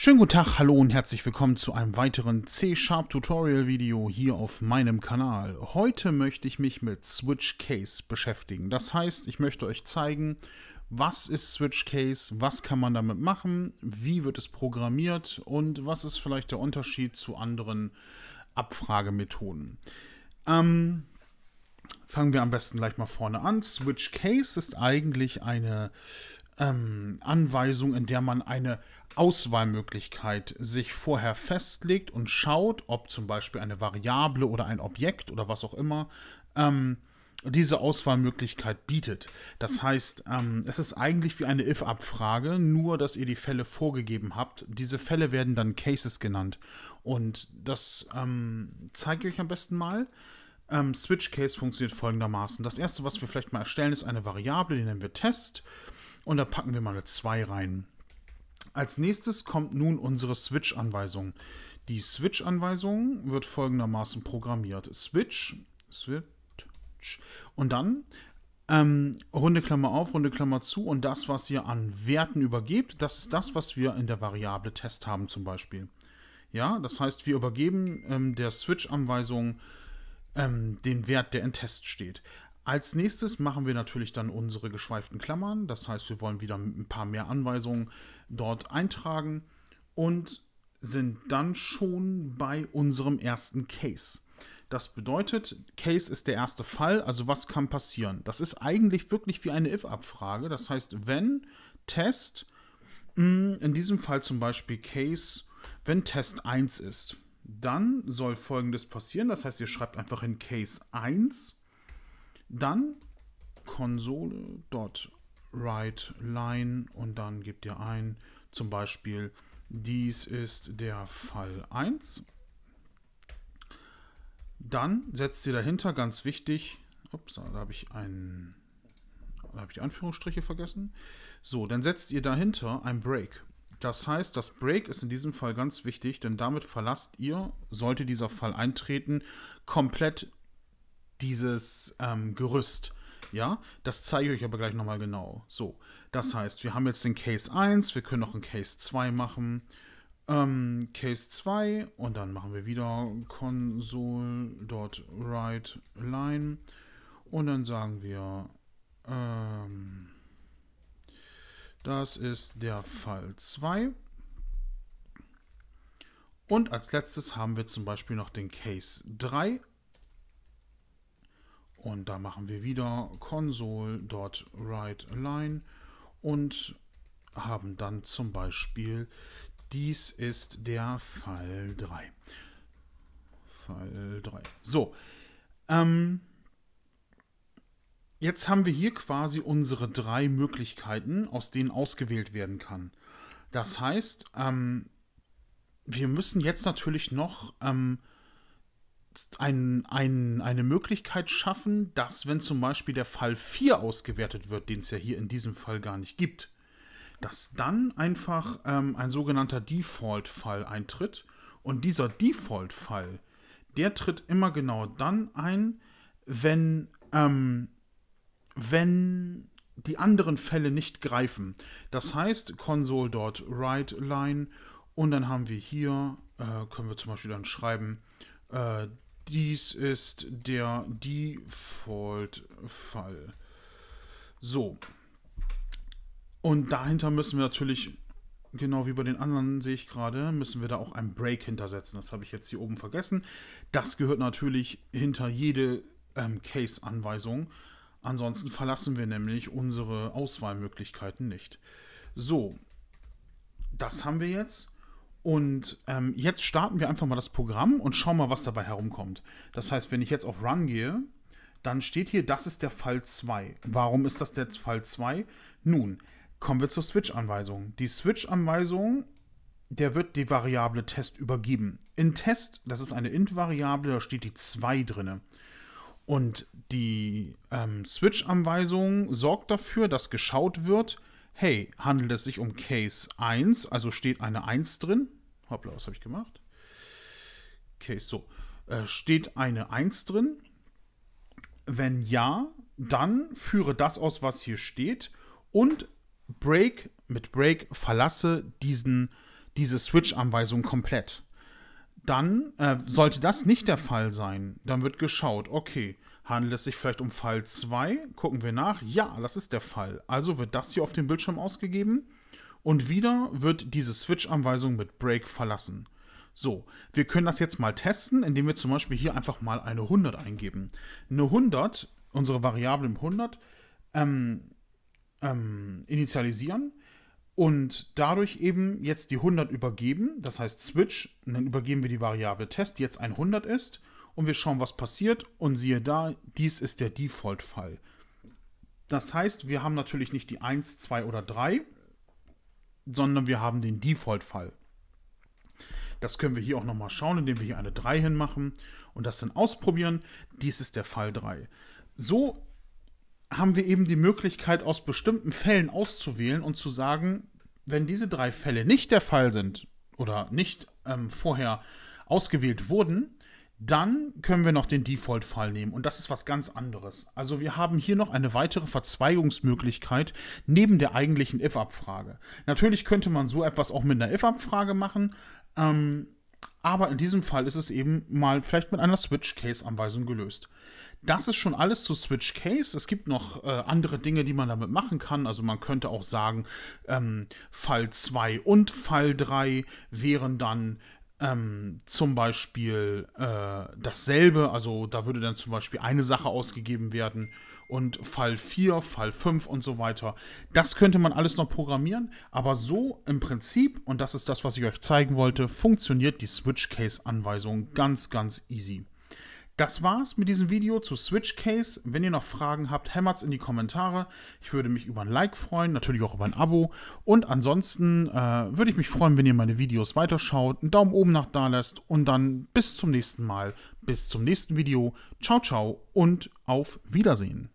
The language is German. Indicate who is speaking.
Speaker 1: Schönen guten Tag, hallo und herzlich willkommen zu einem weiteren C-Sharp-Tutorial-Video hier auf meinem Kanal. Heute möchte ich mich mit Switch Case beschäftigen. Das heißt, ich möchte euch zeigen, was ist Switch Case, was kann man damit machen, wie wird es programmiert und was ist vielleicht der Unterschied zu anderen Abfragemethoden. Ähm, fangen wir am besten gleich mal vorne an. Switch Case ist eigentlich eine ähm, Anweisung, in der man eine Auswahlmöglichkeit sich vorher festlegt und schaut, ob zum Beispiel eine Variable oder ein Objekt oder was auch immer ähm, diese Auswahlmöglichkeit bietet. Das hm. heißt, ähm, es ist eigentlich wie eine If-Abfrage, nur dass ihr die Fälle vorgegeben habt. Diese Fälle werden dann Cases genannt. Und das ähm, zeige ich euch am besten mal. Ähm, Switch Case funktioniert folgendermaßen. Das erste, was wir vielleicht mal erstellen, ist eine Variable, die nennen wir Test. Und da packen wir mal eine 2 rein. Als nächstes kommt nun unsere Switch-Anweisung. Die Switch-Anweisung wird folgendermaßen programmiert. Switch, Switch und dann ähm, runde Klammer auf, runde Klammer zu und das, was ihr an Werten übergebt, das ist das, was wir in der Variable Test haben zum Beispiel. Ja, das heißt, wir übergeben ähm, der Switch-Anweisung ähm, den Wert, der in Test steht. Als nächstes machen wir natürlich dann unsere geschweiften Klammern. Das heißt, wir wollen wieder ein paar mehr Anweisungen dort eintragen und sind dann schon bei unserem ersten Case. Das bedeutet, Case ist der erste Fall, also was kann passieren? Das ist eigentlich wirklich wie eine If-Abfrage. Das heißt, wenn Test, mm, in diesem Fall zum Beispiel Case, wenn Test 1 ist, dann soll folgendes passieren. Das heißt, ihr schreibt einfach in Case 1 dann Konsole.WriteLine und dann gebt ihr ein, zum Beispiel, dies ist der Fall 1. Dann setzt ihr dahinter, ganz wichtig, ups, da habe ich einen, habe ich Anführungsstriche vergessen. So, dann setzt ihr dahinter ein Break. Das heißt, das Break ist in diesem Fall ganz wichtig, denn damit verlasst ihr, sollte dieser Fall eintreten, komplett dieses ähm, Gerüst. Ja, das zeige ich euch aber gleich nochmal genau. So, das heißt, wir haben jetzt den Case 1, wir können noch einen Case 2 machen. Ähm, Case 2 und dann machen wir wieder console.writeLine und dann sagen wir, ähm, das ist der Fall 2. Und als letztes haben wir zum Beispiel noch den Case 3 und da machen wir wieder console.writeLine und haben dann zum Beispiel, dies ist der Fall 3. Fall 3. So, ähm, jetzt haben wir hier quasi unsere drei Möglichkeiten, aus denen ausgewählt werden kann. Das heißt, ähm, wir müssen jetzt natürlich noch... Ähm, ein, ein, eine Möglichkeit schaffen, dass wenn zum Beispiel der Fall 4 ausgewertet wird, den es ja hier in diesem Fall gar nicht gibt, dass dann einfach ähm, ein sogenannter Default-Fall eintritt. Und dieser Default-Fall, der tritt immer genau dann ein, wenn, ähm, wenn die anderen Fälle nicht greifen. Das heißt, console.writeLine und dann haben wir hier, äh, können wir zum Beispiel dann schreiben, äh, dies ist der Default-Fall. So. Und dahinter müssen wir natürlich, genau wie bei den anderen sehe ich gerade, müssen wir da auch einen Break hintersetzen. Das habe ich jetzt hier oben vergessen. Das gehört natürlich hinter jede ähm, Case-Anweisung. Ansonsten verlassen wir nämlich unsere Auswahlmöglichkeiten nicht. So, das haben wir jetzt. Und ähm, jetzt starten wir einfach mal das Programm und schauen mal, was dabei herumkommt. Das heißt, wenn ich jetzt auf Run gehe, dann steht hier, das ist der Fall 2. Warum ist das der Fall 2? Nun, kommen wir zur Switch-Anweisung. Die Switch-Anweisung, der wird die Variable Test übergeben. In Test, das ist eine Int-Variable, da steht die 2 drin. Und die ähm, Switch-Anweisung sorgt dafür, dass geschaut wird, hey, handelt es sich um Case 1, also steht eine 1 drin, Hoppla, was habe ich gemacht? Okay, so. Äh, steht eine 1 drin? Wenn ja, dann führe das aus, was hier steht und break mit break verlasse diesen, diese Switch-Anweisung komplett. Dann äh, sollte das nicht der Fall sein, dann wird geschaut, okay, handelt es sich vielleicht um Fall 2? Gucken wir nach. Ja, das ist der Fall. Also wird das hier auf dem Bildschirm ausgegeben und wieder wird diese Switch-Anweisung mit Break verlassen. So, wir können das jetzt mal testen, indem wir zum Beispiel hier einfach mal eine 100 eingeben. Eine 100, unsere Variable im 100, ähm, ähm, initialisieren und dadurch eben jetzt die 100 übergeben, das heißt Switch, und dann übergeben wir die Variable Test, die jetzt 100 ist und wir schauen, was passiert und siehe da, dies ist der Default-Fall. Das heißt, wir haben natürlich nicht die 1, 2 oder 3, sondern wir haben den Default-Fall. Das können wir hier auch nochmal schauen, indem wir hier eine 3 hinmachen und das dann ausprobieren. Dies ist der Fall 3. So haben wir eben die Möglichkeit, aus bestimmten Fällen auszuwählen und zu sagen, wenn diese drei Fälle nicht der Fall sind oder nicht ähm, vorher ausgewählt wurden, dann können wir noch den Default-Fall nehmen und das ist was ganz anderes. Also wir haben hier noch eine weitere Verzweigungsmöglichkeit neben der eigentlichen if-Abfrage. Natürlich könnte man so etwas auch mit einer if-Abfrage machen, ähm, aber in diesem Fall ist es eben mal vielleicht mit einer Switch-Case-Anweisung gelöst. Das ist schon alles zu Switch Case. Es gibt noch äh, andere Dinge, die man damit machen kann. Also man könnte auch sagen, ähm, Fall 2 und Fall 3 wären dann ähm, zum Beispiel äh, dasselbe, also da würde dann zum Beispiel eine Sache ausgegeben werden und Fall 4, Fall 5 und so weiter. Das könnte man alles noch programmieren, aber so im Prinzip, und das ist das, was ich euch zeigen wollte, funktioniert die Switch Case Anweisung ganz, ganz easy. Das war's mit diesem Video zu Switch Case. Wenn ihr noch Fragen habt, hämmert's in die Kommentare. Ich würde mich über ein Like freuen, natürlich auch über ein Abo. Und ansonsten äh, würde ich mich freuen, wenn ihr meine Videos weiterschaut, einen Daumen oben nach da lässt und dann bis zum nächsten Mal, bis zum nächsten Video. Ciao, ciao und auf Wiedersehen.